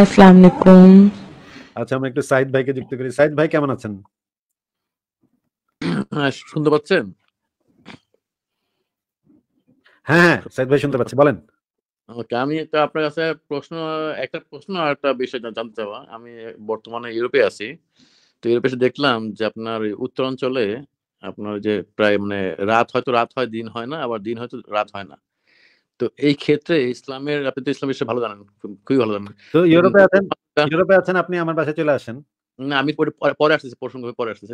আসসালামু আলাইকুম আচ্ছা আমরা একটু সাইদ ভাইকে যুক্ত করি সাইদ ভাই কেমন আছেন হ্যাঁ, শুনতে পাচ্ছেন হ্যাঁ, হ্যাঁ সাইদ ভাই শুনতে পাচ্ছি বলেন ওকে আমি তো আপনার কাছে প্রশ্ন একটা প্রশ্ন আর একটা বিষয় জানতে চাওয়া আমি বর্তমানে ইউরোপে আছি তো ইউরোপে এসে দেখলাম যে আপনার উত্তরাঞ্চলে আপনার যে প্রায় মানে রাত হয়তো রাত হয় দিন হয় না আবার দিন হয়তো রাত হয় না তো এই ক্ষেত্রে ইসলামের আপনি তো ইসলামের ভালো জানেন খুবই ভালো জানেন তো ইউরোপে আছেন আচ্ছা। ইউরোপে আছেন আপনি আমার বাসায় চলে আসেন না আমি পরে আসতেছি প্রসঙ্গ পরে আসতেছি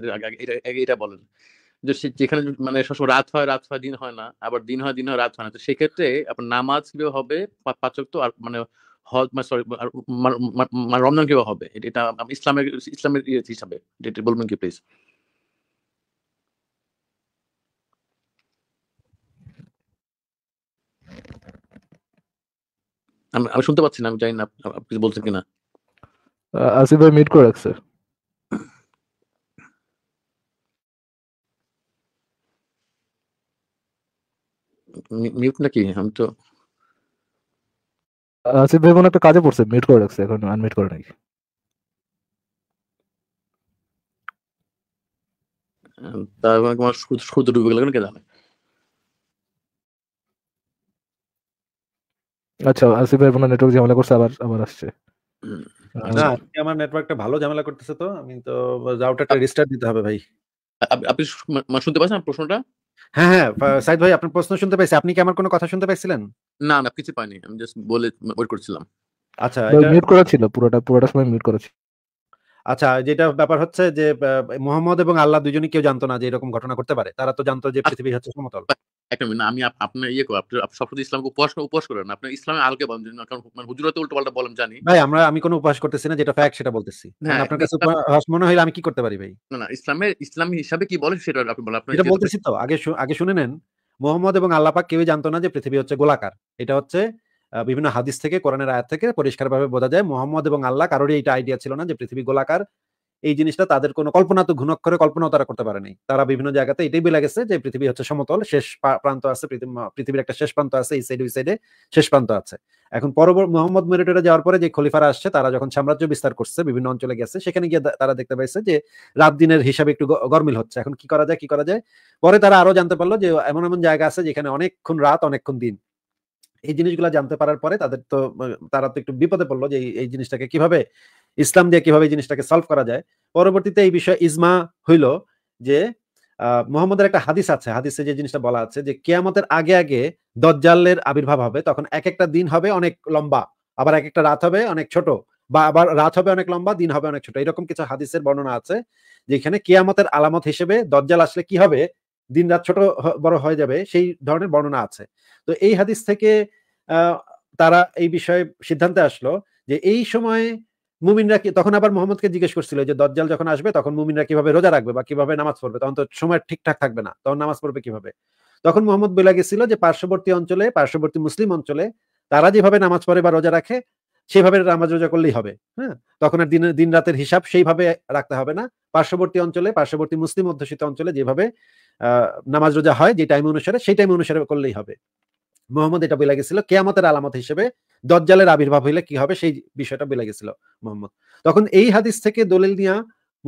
এটা বলেন যে যেখানে মানে সব রাত হয় রাত হয় দিন হয় না আবার দিন হয় দিন হয় রাত হয় না তো সেক্ষেত্রে আপনার নামাজ কিভাবে হবে পাচক তো আর মানে হজ মানে সরি মানে, মানে রমজান কিভাবে হবে এটা ইসলামের ইসলামের ইয়ে হিসাবে এটা বলবেন কি প্লিজ আমি আমি শুনতে পাচ্ছি না আমি জানি না আপনি কিছু বলছেন কিনা আসিফ ভাই মিট করে রাখছে মিউট নাকি আমি তো আসিফ ভাই একটা কাজে পড়ছে মিট করে রাখছে এখন আনমিট করে নাকি তার মানে তোমার শুধু ডুবে গেল কেন কে জানে আচ্ছা আসিফ ভাই আপনার নেটওয়ার্ক ঝামেলা করছে আবার আবার আসছে না আমার নেটওয়ার্কটা ভালো ঝামেলা করতেছে তো আমি তো রাউটারটা রিস্টার্ট দিতে হবে ভাই আপনি শুনতে পাচ্ছেন প্রশ্নটা হ্যাঁ হ্যাঁ সাইদ ভাই আপনার প্রশ্ন শুনতে পাইছি আপনি কি আমার কোনো কথা শুনতে পাইছিলেন না না কিছু পাইনি আমি জাস্ট বলে ওয়েট করছিলাম আচ্ছা মিউট করা ছিল পুরোটা পুরোটা সময় মিউট করা ছিল আচ্ছা যেটা ব্যাপার হচ্ছে যে মোহাম্মদ এবং আল্লাহ দুজনই কেউ জানতো না যে এরকম ঘটনা করতে পারে তারা তো জানতো যে পৃথিবী হচ্ছে সমতল একটা মিনিট আমি আপনার ইয়ে করো আপনার সবসময় ইসলামকে উপহাস উপহাস করেন আপনার ইসলামে আলকে বান্ধবেন না কারণ মানে হুজুরাতে উল্টো পাল্টা বলেন জানি ভাই আমরা আমি কোনো উপহাস করতেছি না যেটা ফ্যাক্ট সেটা বলতেছি মানে হ্যাঁ, আপনার কাছে উপহাস মনে হইলে আমি কি করতে পারি ভাই না না ইসলামে ইসলামী হিসাবে কি বলে সেটা আপনি বলেন আপনি এটা বলতেছি তো আগে আগে শুনে নেন মোহাম্মদ এবং আল্লাহ পাক কেউই জানতো না যে পৃথিবী হচ্ছে গোলাকার এটা হচ্ছে বিভিন্ন হাদিস থেকে কোরআনের আয়াত থেকে পরিষ্কারভাবে বোঝা যায় মোহাম্মদ এবং আল্লাহ কারোরই এটা আইডিয়া ছিল না যে পৃথিবী গোলাকার এই জিনিসটা তাদের কোনো কল্পনা তো ঘুণক্ষরে কল্পনাও তারা করতে পারেনি তারা বিভিন্ন জায়গাতে এটাই বলে গেছে যে পৃথিবী হচ্ছে সমতল শেষ প্রান্ত আছে পৃথিবীর একটা শেষ প্রান্ত আছে এই সাইড ওই সাইডে শেষ প্রান্ত আছে এখন পরবর্তী মোহাম্মদ মেরেটেরা যাওয়ার পরে যে খলিফারা আসছে তারা যখন সাম্রাজ্য বিস্তার করছে বিভিন্ন অঞ্চলে গেছে সেখানে গিয়ে তারা দেখতে পাইছে যে রাত দিনের হিসাবে একটু গরমিল হচ্ছে এখন কি করা যায় কি করা যায় পরে তারা আরো জানতে পারলো যে এমন এমন জায়গা আছে যেখানে অনেকক্ষণ রাত অনেকক্ষণ দিন এই জিনিসগুলো জানতে পারার পরে তাদের তো তারা তো একটু বিপদে পড়লো যে এই জিনিসটাকে কিভাবে ইসলাম দিয়ে কিভাবে জিনিসটাকে সলভ করা যায় পরবর্তীতে এই বিষয়ে ইজমা হইল যে মোহাম্মদের একটা হাদিস আছে হাদিসে যে জিনিসটা বলা আছে যে কেয়ামতের আগে আগে দজ্জালের আবির্ভাব হবে তখন এক একটা দিন হবে অনেক লম্বা আবার এক একটা রাত হবে অনেক ছোট বা আবার রাত হবে অনেক লম্বা দিন হবে অনেক ছোট এরকম কিছু হাদিসের বর্ণনা আছে যেখানে কিয়ামতের আলামত হিসেবে দজ্জাল আসলে কি হবে দিন রাত ছোট বড় হয়ে যাবে সেই ধরনের বর্ণনা আছে তো এই হাদিস থেকে তারা এই বিষয়ে সিদ্ধান্তে আসলো যে এই সময় মুমিনরা কি তখন আবার মোহাম্মদকে জিজ্ঞেস করছিল যে দজ্জাল যখন আসবে তখন মুমিনরা কিভাবে রোজা রাখবে বা কিভাবে নামাজ পড়বে তখন তো সময় ঠিকঠাক থাকবে না তখন নামাজ পড়বে কিভাবে তখন মোহাম্মদ বলে গেছিল যে পার্শ্ববর্তী অঞ্চলে পার্শ্ববর্তী মুসলিম অঞ্চলে তারা যেভাবে নামাজ পড়ে বা রোজা রাখে সেভাবে নামাজ রোজা করলেই হবে হ্যাঁ তখন আর দিন দিন রাতের হিসাব সেইভাবে রাখতে হবে না পার্শ্ববর্তী অঞ্চলে পার্শ্ববর্তী মুসলিম অধ্যুষিত অঞ্চলে যেভাবে নামাজ রোজা হয় যে টাইম অনুসারে সেই টাইম অনুসারে করলেই হবে মোহাম্মদ এটা বলে গেছিল কেয়ামতের আলামত হিসেবে দজ্জালের আবির্ভাব হইলে কি হবে সেই বিষয়টা বলে গেছিল মোহাম্মদ তখন এই হাদিস থেকে দলিল নিয়া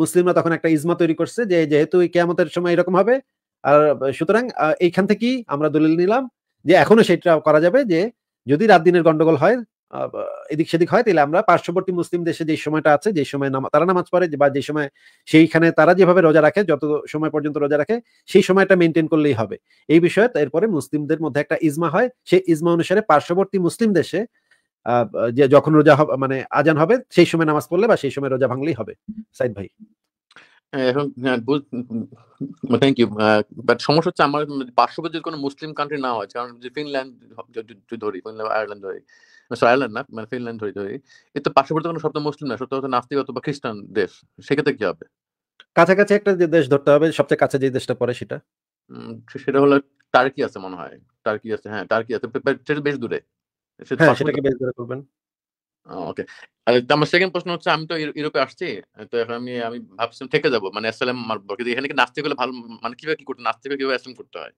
মুসলিমরা তখন একটা ইজমা তৈরি করছে যে যেহেতু এই কেয়ামতের সময় এরকম হবে আর সুতরাং এইখান থেকেই আমরা দলিল নিলাম যে এখনো সেটা করা যাবে যে যদি রাত দিনের গন্ডগোল হয় এদিক সেদিক হয় তাহলে আমরা পার্শ্ববর্তী মুসলিম দেশে যে সময়টা আছে যে সময় তারা নামাজ পড়ে বা যে সময় সেইখানে তারা যেভাবে রোজা রাখে যত সময় পর্যন্ত রোজা রাখে সেই সময়টা মেনটেন করলেই হবে এই বিষয়ে এরপরে মুসলিমদের মধ্যে একটা ইজমা হয় সেই ইজমা অনুসারে পার্শ্ববর্তী মুসলিম দেশে যে যখন রোজা মানে আজান হবে সেই সময় নামাজ পড়লে বা সেই সময় রোজা ভাঙলেই হবে সাইদ ভাই হ্যাঁ, এখন থ্যাংক ইউ বাট সমস্যা হচ্ছে আমার পার্শ্ববর্তী যদি কোনো মুসলিম কান্ট্রি না হয় কারণ যদি ফিনল্যান্ড ধরি ফিনল্যান্ড আয়ারল্যান্ড ধরি আয়ারল্যান্ড না মানে ফিনল্যান্ড ধরি ধরি এ তো পার্শ্ববর্তী কোনো শব্দ মুসলিম না সত্য হচ্ছে নাস্তিক বা খ্রিস্টান দেশ সেক্ষেত্রে কি হবে কাছাকাছি একটা যে দেশ ধরতে হবে সবচেয়ে কাছে যে দেশটা পড়ে সেটা সেটা হলো টার্কি আছে মনে হয় টার্কি আছে হ্যাঁ টার্কি আছে বেশ দূরে হ্যাঁ সেটাকে বেস oh, আর আমার সেকেন্ড প্রশ্ন হচ্ছে আমি তো ইউরোপে আসছি তো এখন আমি আমি ভাবছিলাম থেকে যাব মানে এসএলএম কিন্তু এখানে কি নাচতে গেলে ভালো মানে কিভাবে কি করতে নাচতে গেলে কিভাবে এসএলএম করতে হয়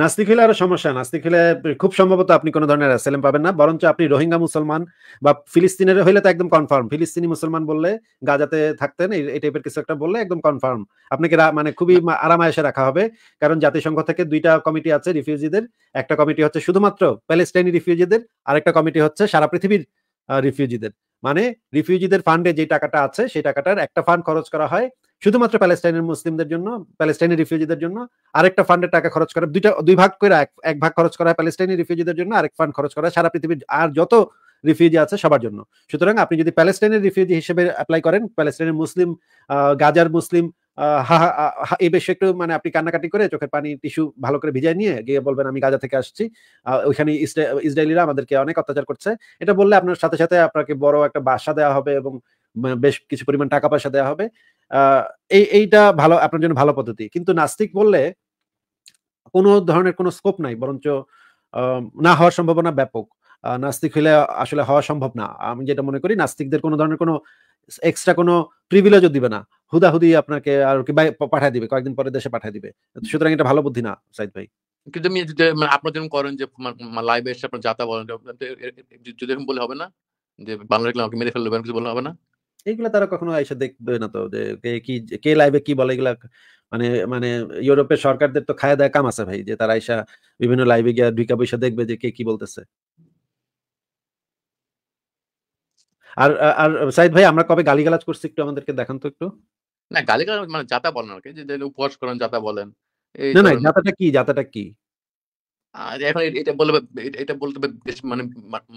নাস্তিক হলে আরো সমস্যা নাস্তিক হলে খুব সম্ভবত আপনি কোনো ধরনের অ্যাসেলেম পাবেন না বরঞ্চ আপনি রোহিঙ্গা মুসলমান বা ফিলিস্তিনের হইলে তো একদম কনফার্ম ফিলিস্তিনি মুসলমান বললে গাজাতে থাকতেন এই টাইপের কিছু একটা বললে একদম কনফার্ম আপনাকে মানে খুবই আরামায়েসে রাখা হবে কারণ জাতিসংঘ থেকে দুইটা কমিটি আছে রিফিউজিদের একটা কমিটি হচ্ছে শুধুমাত্র প্যালেস্টাইনি রিফিউজিদের আরেকটা কমিটি হচ্ছে সারা পৃথিবীর রিফিউজিদের মানে রিফিউজিদের ফান্ডে যে টাকাটা আছে সেই টাকাটার একটা ফান্ড খরচ করা হয় শুধুমাত্র প্যালেস্টাইনের মুসলিমদের জন্য প্যালেস্টাইনের রিফিউজিদের জন্য আরেকটা ফান্ডের টাকা খরচ করা দুইটা দুই ভাগ করে এক ভাগ খরচ করা হয় প্যালেস্টাইনের রিফিউজিদের জন্য আরেক ফান্ড খরচ করা সারা পৃথিবীর আর যত রিফিউজি আছে সবার জন্য সুতরাং আপনি যদি প্যালেস্টাইনের রিফিউজি হিসেবে অ্যাপ্লাই করেন প্যালেস্টাইনের মুসলিম গাজার মুসলিম এই বেশি একটু মানে আপনি কান্নাকাটি করে চোখের পানি টিস্যু ভালো করে ভিজায় নিয়ে গিয়ে বলবেন আমি গাজা থেকে আসছি ওইখানে ইসরায়েলিরা আমাদেরকে অনেক অত্যাচার করছে এটা বললে আপনার সাথে সাথে আপনাকে বড় একটা বাসা দেওয়া হবে এবং বেশ কিছু পরিমাণ টাকা পয়সা দেওয়া হবে এই এইটা ভালো আপনার জন্য ভালো পদ্ধতি কিন্তু নাস্তিক বললে কোনো ধরনের কোনো স্কোপ নাই বরঞ্চ না হওয়ার সম্ভাবনা ব্যাপক নাস্তিক হইলে আসলে হওয়া সম্ভব না আমি যেটা মনে করি নাস্তিকদের কোনো ধরনের কোনো এক্সট্রা কোনো প্রিভিলেজও দিবে না হুদাহুদি আপনাকে আর কি পাঠিয়ে দিবে কয়েকদিন পরে দেশে পাঠিয়ে দিবে সুতরাং এটা ভালো বুদ্ধি না সাইদ ভাই কিন্তু আমি যদি আপনার যেরকম করেন যে লাইভে এসে আপনার যাতা বলেন যদি এরকম বলে হবে না যে বাংলা মেরে ফেলবেন কিছু বলে হবে না এইগুলা তারা কখনো এসে দেখবে না তো যে কি কে লাইভে কি বলে এগুলা মানে মানে ইউরোপের সরকারদের তো খায় দেয় কাম আছে ভাই যে তারা এসা বিভিন্ন লাইভে গিয়া ঢুকা পয়সা দেখবে যে কে কি বলতেছে আর আর সাইদ ভাই আমরা কবে গালি গালাজ করছি একটু আমাদেরকে দেখান তো একটু না গালি গালাজ মানে যাতা বলেন আর কি যে উপহাস করেন যাতা বলেন না না যাতাটা কি যাতাটা কি আর এখন এটা বলবে এটা বলতে মানে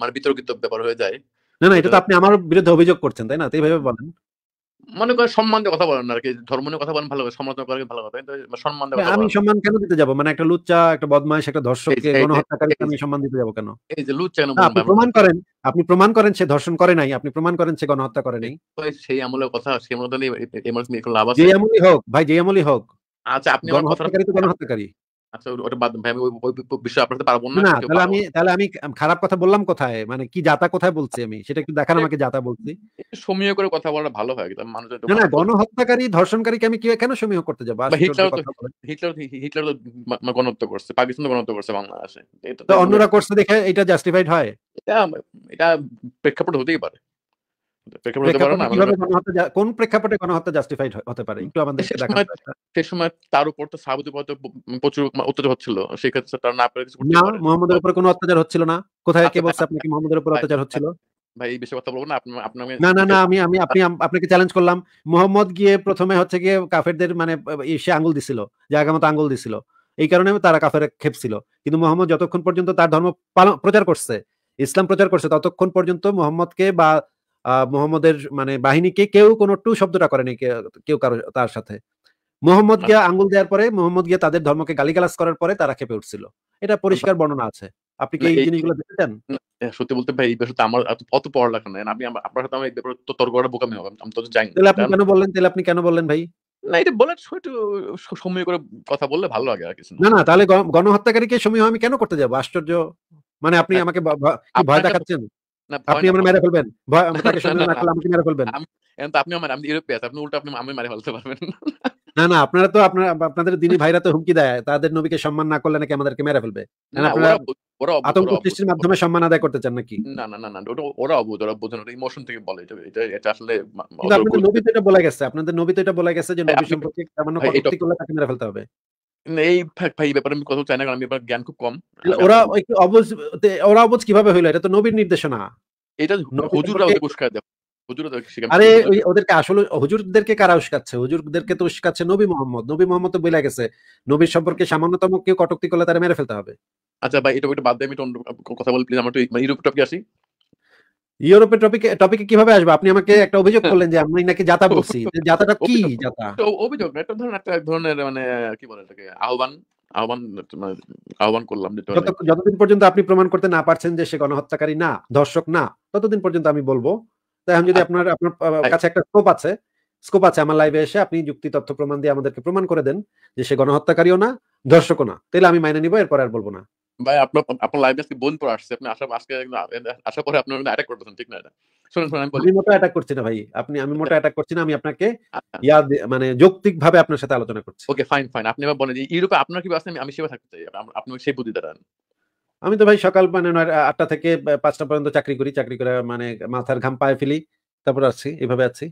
মানে বিতর্কিত ব্যাপার হয়ে যায় না না এটা তো আপনি আমার বিরুদ্ধে অভিযোগ করছেন তাই না তো এইভাবে বলেন মনে সম্মান দিয়ে কথা বলেন আর কি ধর্ম নিয়ে কথা বলেন ভালো করে সমালোচনা ভালো কথা কিন্তু সম্মান আমি সম্মান কেন দিতে মানে একটা লুচ্চা একটা বদমাইশ একটা ধর্ষককে আমি সম্মান দিতে যাব কেন এই যে লুচ্চা কেন আপনি প্রমাণ করেন আপনি প্রমাণ করেন সে ধর্ষণ করে নাই আপনি প্রমাণ করেন সে গণহত্যা করে নাই সেই আমলের কথা সেই মতনই এই লাভ আছে যে আমলই হোক ভাই যে আমলই হোক আচ্ছা আপনি গণহত্যাকারী তো গণহত্যাকারী আচ্ছা আমি তাহলে আমি খারাপ কথা বললাম কোথায় মানে কি জাতা কোথায় বলছি আমি সেটা একটু দেখান আমাকে জাতা বলছি সমীহ করে কথা বলা ভালো হয় কিন্তু মানুষ না না গণহত্যাকারী ধর্ষণকারীকে আমি কি কেন সমীহ করতে যাবো হিটলার তো হিটলার হিটলার করছে পাকিস্তান তো করছে বাংলাদেশে তো অন্যরা করছে দেখে এটা জাস্টিফাইড হয় এটা এটা প্রেক্ষাপট হতেই পারে কোন প্রেক্ষাপটে গণহত্যা জাস্টিফাইড হতে পারে একটু আমাদের সে সময় তার উপর তো পথে প্রচুর অত্যাচার হচ্ছিল তার না পারে না মোহাম্মদের উপর কোনো অত্যাচার হচ্ছিল না কোথায় কে আচ্ছা, বলছে আপনাকে আচ্ছা, মোহাম্মদের উপর অত্যাচার হচ্ছিল ভাই এই বিষয়ে কথা বলবো না আপনি না না না আমি আমি আচ্ছা। আপনি আপনাকে চ্যালেঞ্জ করলাম মোহাম্মদ গিয়ে প্রথমে হচ্ছে গিয়ে কাফেরদের মানে সে আঙ্গুল দিছিল আগে মতো আঙ্গুল দিছিল এই কারণে তারা কাফের খেপছিল কিন্তু মোহাম্মদ যতক্ষণ পর্যন্ত তার ধর্ম প্রচার করছে ইসলাম প্রচার করছে ততক্ষণ পর্যন্ত মোহাম্মদকে বা মোহাম্মদের মানে বাহিনীকে কেউ কোনো টু শব্দটা করেনি কেউ কারো তার সাথে মোহাম্মদ আচ্ছা। গিয়া আঙ্গুল দেওয়ার পরে মোহাম্মদ গিয়া তাদের ধর্মকে গালিগালাস করার পরে তারা খেপে উঠছিল এটা আচ্ছা। পরিষ্কার বর্ণনা আছে আপনি কি এই জিনিসগুলো দেখেছেন সত্যি বলতে ভাই এই আমার অত পড়ালেখা নাই আমি আপনার সাথে আমি এই ব্যাপারে তো তর্ক করা বোকামি হবে আমি তো জানি তাহলে আপনি কেন বললেন তাহলে আপনি কেন বললেন ভাই না এটা বলে একটু সময় করে কথা বললে ভালো লাগে আর কিছু না না তাহলে গণহত্যাকারীকে সময় আমি কেন করতে যাব আশ্চর্য মানে আপনি হ্যাঁ। আমাকে ভয় দেখাচ্ছেন না করলে না আপনাদের না মাধ্যমে সম্মান আদায় করতে চান না না না না ওটা ওরা থেকে বলে এটা এটা আসলে আপনাদের নবী তো এটা বলা গেছে আপনাদের নবী তো এটা বলা গেছে যে নবী সম্পর্কে ফেলতে হবে এই ভাই ব্যাপারে আমি কথা চাই না কারণ আমি ব্যাপারে জ্ঞান খুব কম আচ্ছা, ওরা অবজ কিভাবে হইলো এটা তো নবীর নির্দেশনা এটা হুজুররা ওদের দেয় কারা হুজুরদেরকে তো নবী নবী গেছে নবীর সম্পর্কে সামান্যতম কেউ কটুক্তি করলে তারা মেরে ফেলতে হবে আচ্ছা ভাই এটা বাদ দিয়ে আমি কথা বলি আমার মানে, ইউরোপ টপকে আসি ইউরোপের টপিকে টপিকে কিভাবে আসবে আপনি আমাকে একটা অভিযোগ হ্যাঁ। করলেন যে আমি নাকি জাতা বলছি জাতাটা কি জাতা অভিযোগ এটা ধরেন একটা ধরনের মানে কি বলে এটাকে আহ্বান আহ্বান মানে আহ্বান করলাম যতদিন পর্যন্ত আপনি প্রমাণ করতে না পারছেন যে সে গণহত্যাকারী না ধর্ষক না ততদিন পর্যন্ত আমি বলবো তাই যদি আপনার আপনার কাছে একটা স্কোপ আছে স্কোপ আছে আমার লাইভে এসে আপনি যুক্তি তথ্য প্রমাণ দিয়ে আমাদেরকে প্রমাণ করে দেন যে সে গণহত্যাকারীও না ধর্ষকও না তাহলে আমি মাইনে নিব এরপর আর বলবো না ভাই আপনার আপনার আজকে বোন আসছে আপনি আজকে অ্যাটাক করতেছেন ঠিক না এটা শুনুন শুনুন আমি বলি মোটা অ্যাটাক করছি না ভাই আপনি আমি মোটা আচ্ছা। অ্যাটাক করছি না আমি আপনাকে আচ্ছা। মানে যৌক্তিক ভাবে আপনার সাথে আলোচনা করছি ওকে ফাইন ফাইন আপনি আবার বলেন যে ইউরোপে আপনার কি আছে আমি সেবা থাকতে চাই আপনি সেই বুদ্ধি দাঁড়ান আমি তো ভাই সকাল মানে আটটা থেকে পাঁচটা পর্যন্ত চাকরি করি চাকরি করে মানে মাথার ঘাম পায়ে ফেলি তারপর আসছি এভাবে আছি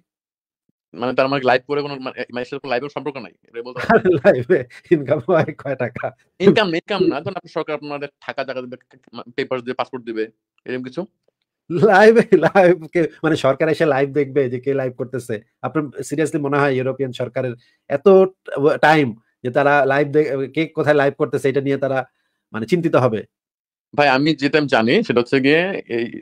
মানে তার মানে লাইভ করে কোনো মানে কোনো মানে লাইভের সম্পর্ক নাই লাইভে ইনকাম হয় কয় টাকা ইনকাম ইনকাম না ধরুন আপনি সরকার আপনাদের টাকা টাকা দিবে পেপার দিয়ে পাসপোর্ট দিবে এরকম কিছু লাইভে লাইভ কে মানে সরকার এসে লাইভ দেখবে যে কে লাইভ করতেছে আপনার সিরিয়াসলি মনে হয় ইউরোপিয়ান সরকারের এত টাইম যে তারা লাইভ কে কোথায় লাইভ করতেছে এটা নিয়ে তারা মানে চিন্তিত হবে ভাই আমি যেটা আমি জানি সেটা হচ্ছে গিয়ে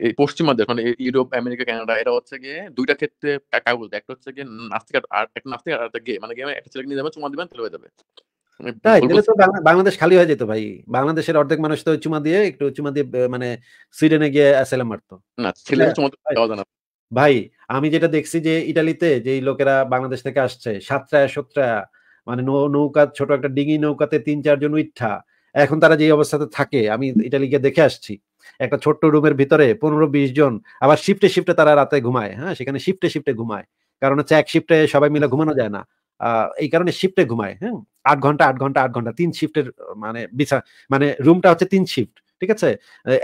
এই পশ্চিমা দেশ মানে ইউরোপ আমেরিকা কানাডা এটা হচ্ছে গিয়ে দুইটা ক্ষেত্রে টাকা বলতে একটা হচ্ছে গিয়ে নাস্তিক আর একটা নাস্তিক আর একটা গে মানে গেমে একটা ছেলেকে নিয়ে যাবে চুমা দিবেন তাহলে হয়ে যাবে বাংলাদেশ খালি হয়ে যেত ভাই বাংলাদেশের অর্ধেক মানুষ তো চুমা দিয়ে একটু চুমা দিয়ে মানে সুইডেনে গিয়ে আসলে মারতো না ছেলে হ্যাঁ, চুমা দেওয়া ভাই আমি যেটা দেখছি যে ইটালিতে যে লোকেরা বাংলাদেশ থেকে আসছে সাতটা সতটা মানে নৌকা ছোট একটা ডিঙি নৌকাতে তিন চারজন উইঠা এখন তারা যে অবস্থাতে থাকে আমি ইটালিকে দেখে আসছি একটা ছোট্ট রুমের ভিতরে পনেরো বিশ জন আবার শিফটে শিফটে তারা রাতে ঘুমায় হ্যাঁ সেখানে শিফটে শিফটে ঘুমায় কারণ হচ্ছে এক শিফটে সবাই মিলে ঘুমানো যায় না এই কারণে শিফটে ঘুমায় হ্যাঁ আট ঘন্টা আট ঘন্টা আট ঘন্টা তিন শিফটের মানে বিছা মানে রুমটা হচ্ছে তিন শিফট ঠিক আছে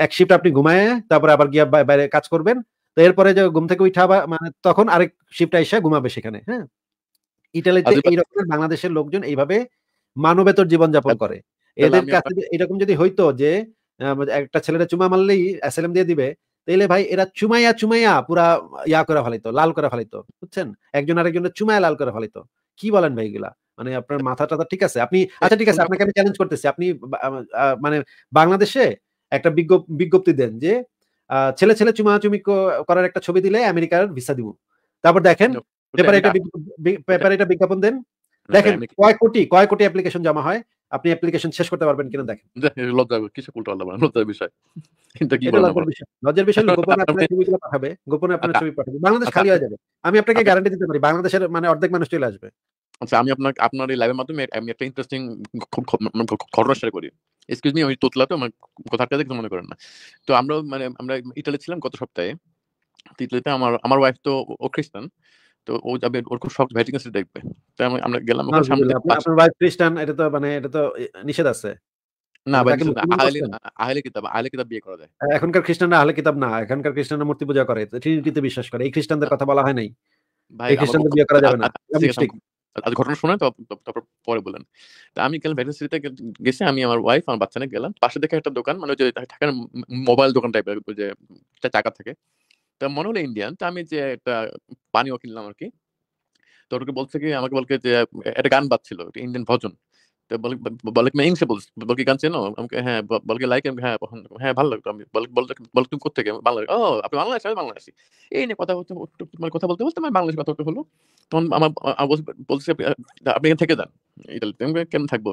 এক শিফট আপনি ঘুমায় তারপরে আবার গিয়ে বাইরে কাজ করবেন তো এরপরে যে ঘুম থেকে উঠা মানে তখন আরেক শিফট এসে ঘুমাবে সেখানে হ্যাঁ ইটালিতে এইরকম বাংলাদেশের লোকজন এইভাবে মানবেতর জীবনযাপন করে এদের কাছে এরকম যদি হইতো যে একটা ছেলেটা চুমা মারলেই অ্যাসেলাম দিয়ে দিবে তাইলে ভাই এরা চুমাইয়া চুমাইয়া পুরা ইয়া করে ফালাইতো লাল করে ফালাইতো বুঝছেন একজন আরেকজনের চুমাইয়া লাল করে ফালাইতো কি বলেন ভাই এগুলা মানে আপনার আচ্ছা। মাথা টাথা ঠিক আছে আপনি আচ্ছা ঠিক আছে আপনাকে আমি চ্যালেঞ্জ করতেছি আপনি মানে বাংলাদেশে একটা বিজ্ঞপ্তি দেন যে ছেলে ছেলে চুমাচুমি করার একটা ছবি দিলে আমেরিকার ভিসা দিব তারপর দেখেন পেপারে এটা পেপারে এটা বিজ্ঞাপন দেন দেখেন কয় কোটি কয় কোটি অ্যাপ্লিকেশন জমা হয় আপনি অ্যাপ্লিকেশন শেষ করতে পারবেন কিনা দেখেন লজ্জার বিষয় বিষয় গোপনে আপনার ছবিগুলো পাঠাবে গোপনে আপনার আচ্ছা। ছবি পাঠাবে বাংলাদেশ আচ্ছা, খালি আচ্ছা। হয়ে যাবে আমি আপনাকে গ্যারান্টি দিতে পারি বাংলাদেশের মানে অর্ধেক মানুষ চলে আসবে আচ্ছা আমি আপনার আপনার এই লাইভের মাধ্যমে আমি একটা ইন্টারেস্টিং ঘটনা শেয়ার মানে করি এক্সকিউজ মি আমি তোতলা তো আমার কথাটা দেখতে মনে করেন না তো আমরা মানে আমরা ইটালি ছিলাম গত সপ্তাহে ইটালিতে আমার আমার ওয়াইফ তো ও খ্রিস্টান তো ও যাবে ওর খুব শখ ভ্যাটিং আছে দেখবে আমরা গেলাম ওখানে সামনে আপনার খ্রিস্টান এটা তো মানে এটা তো নিষেধ আছে না মানে ভাই আহলে আহলে কিতাব আহলে কিতাব বিয়ে করা যায় এখনকার খ্রিস্টানরা আহলে কিতাব না এখনকার খ্রিস্টানরা মূর্তি পূজা করে ট্রিনিটিতে বিশ্বাস করে এই খ্রিস্টানদের কথা বলা হয় নাই ভাই খ্রিস্টানদের বিয়ে করা যাবে না আজ ঘটনা শুনে তারপর পরে বলেন আমি গেলাম ভ্যাটিকান সিটিতে গেছি আমি আমার ওয়াইফ আমার বাচ্চা গেলাম পাশে দেখে একটা দোকান মানে যে ঢাকার মোবাইল দোকান টাইপের যে চাকা থাকে তা মনে হলো ইন্ডিয়ান তা আমি যে একটা পানীয় কিনলাম আর কি তো ওটাকে বলছে কি আমাকে বলকে যে একটা গান বাজছিল ইন্ডিয়ান ভজন বলে বলছি গান চেনো আমাকে হ্যাঁ হ্যাঁ হ্যাঁ ভালো লাগতো আমি তুমি কোথেকে ও আপনি বাংলাদেশ আমি বাংলাদেশি এই নিয়ে কথা বলতে মানে কথা বলতে বলতে আমার বাংলাদেশ কথা হলো তখন আমার বলছি আপনি এখানে থেকে যান ইটালিতে থাকবো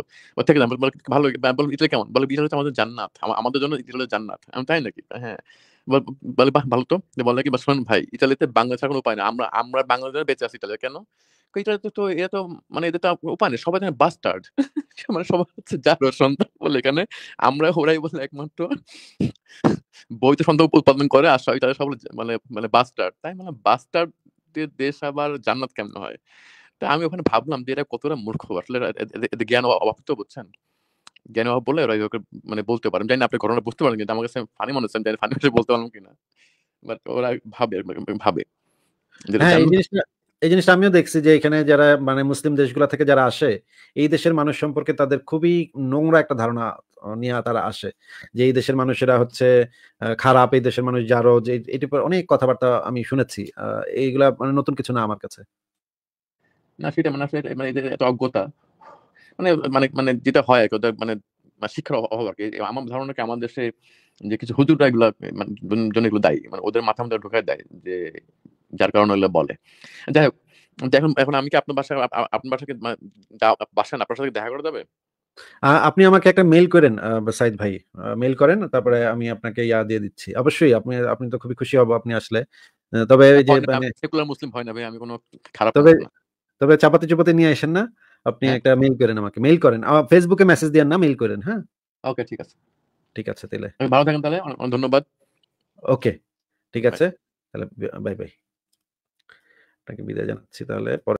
থেকে যান ভালো বল কেমন বলে আমাদের জান্নাত আমাদের জন্য ইটালি জান্নাত আমি তাই নাকি হ্যাঁ বলে বাহ ভালো তো বলে কি শোনেন ভাই ইতালিতে বাংলা ছাড়া কোনো উপায় না আমরা আমরা বাংলাদেশ বেঁচে আছি ইতালি কেন ইতালিতে তো এটা তো মানে এদের তো উপায় নেই সবাই জানে বাস্টার্ড মানে সবাই হচ্ছে যার সন্তান বলে এখানে আমরা ওরাই বলে একমাত্র বইতে সন্তান উৎপাদন করে আর সবাই তারা সব মানে মানে বাস্টার্ড তাই মানে বাস্টার্ড দেশ আবার জান্নাত কেমন হয় তা আমি ওখানে ভাবলাম যে এটা কতটা মূর্খ আসলে জ্ঞান অভাব তো বুঝছেন জ্ঞানী অভাব বললে ওরা মানে বলতে পারেন জানি আপনি ঘটনা বুঝতে পারেন কিন্তু আমার কাছে ফানি মনে হচ্ছে জানি ফানি ভাষায় বলতে পারলাম কিনা বাট ওরা ভাবে ভাবে হ্যাঁ, এই জিনিসটা আমিও দেখছি যে এখানে যারা মানে মুসলিম দেশগুলো থেকে যারা আসে এই দেশের মানুষ সম্পর্কে তাদের খুবই নোংরা একটা ধারণা নিয়ে তারা আসে যে এই দেশের মানুষেরা হচ্ছে খারাপ এই দেশের মানুষ যারো যে এটি অনেক কথাবার্তা আমি শুনেছি এইগুলা মানে নতুন কিছু না আমার কাছে না সেটা মানে, মানে এত অজ্ঞতা মানে মানে মানে যেটা হয় আর কি মানে, মানে শিক্ষার অভাব আর কি আমার ধারণা কি আমাদের দেশে যে কিছু হুজুররা এগুলো জন্য এগুলো দায়ী মানে ওদের মাথা মধ্যে ঢোকায় দেয় যে যার কারণে ওগুলো বলে যাই হোক এখন এখন আমি কি আপনার বাসায় আপনার বাসাকে মানে বাসায় আপনার সাথে দেখা করে দেবে আপনি আমাকে একটা মেল করেন সাইদ ভাই মেল করেন তারপরে আমি আপনাকে ইয়া দিয়ে দিচ্ছি অবশ্যই আপনি আপনি তো খুবই খুশি হব আপনি আসলে তবে যে মানে সেকুলার মুসলিম হয় না ভাই আমি কোনো খারাপ তবে তবে চাপাতি চুপাতি নিয়ে আসেন না আপনি হ্যাঁ। একটা মেইল করেন আমাকে মেইল করেন ফেসবুকে মেসেজ দেন না মেইল করেন হ্যাঁ ওকে ঠিক আছে ঠিক আছে তাহলে ভালো থাকেন তাহলে ধন্যবাদ ওকে ঠিক আছে তাহলে বাই বাই আপনাকে বিদায় জানাচ্ছি তাহলে